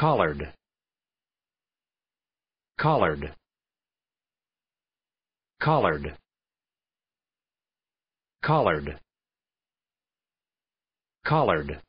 Collard. Collard. Collard. Collard. Collard.